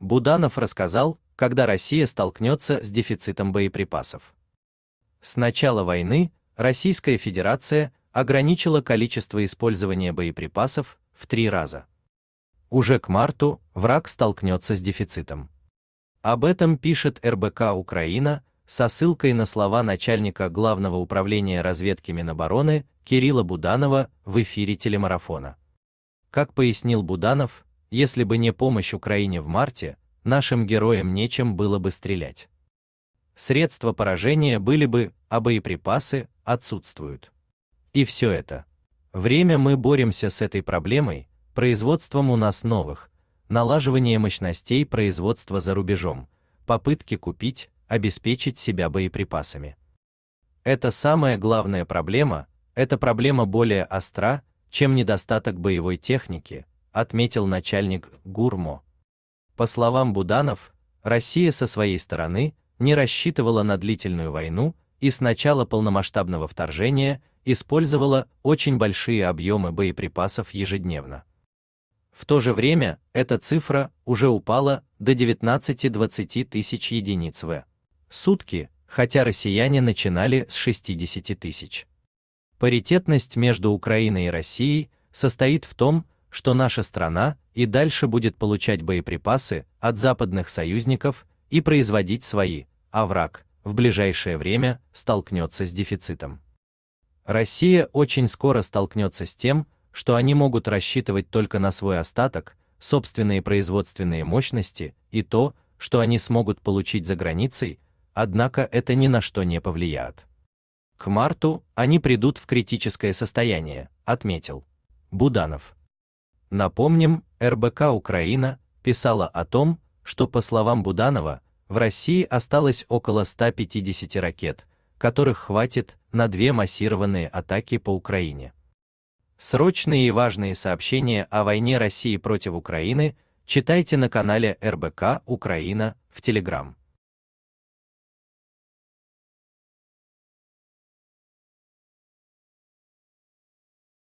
Буданов рассказал, когда Россия столкнется с дефицитом боеприпасов. С начала войны Российская Федерация ограничила количество использования боеприпасов в три раза. Уже к марту враг столкнется с дефицитом. Об этом пишет РБК Украина со ссылкой на слова начальника Главного управления разведки Минобороны Кирилла Буданова в эфире телемарафона. Как пояснил Буданов, если бы не помощь Украине в марте, нашим героям нечем было бы стрелять. Средства поражения были бы, а боеприпасы отсутствуют. И все это. Время мы боремся с этой проблемой, производством у нас новых, налаживание мощностей производства за рубежом, попытки купить, обеспечить себя боеприпасами. Это самая главная проблема, эта проблема более остра, чем недостаток боевой техники, отметил начальник ГУРМО. По словам Буданов, Россия со своей стороны не рассчитывала на длительную войну и с начала полномасштабного вторжения использовала очень большие объемы боеприпасов ежедневно. В то же время эта цифра уже упала до 19-20 тысяч единиц в сутки, хотя россияне начинали с 60 тысяч. Паритетность между Украиной и Россией состоит в том, что наша страна и дальше будет получать боеприпасы от западных союзников и производить свои, а враг в ближайшее время столкнется с дефицитом. Россия очень скоро столкнется с тем, что они могут рассчитывать только на свой остаток, собственные производственные мощности и то, что они смогут получить за границей, однако это ни на что не повлияет. К марту они придут в критическое состояние, отметил Буданов. Напомним, РБК Украина писала о том, что, по словам Буданова, в России осталось около 150 ракет, которых хватит на две массированные атаки по Украине. Срочные и важные сообщения о войне России против Украины читайте на канале РБК Украина в Телеграм.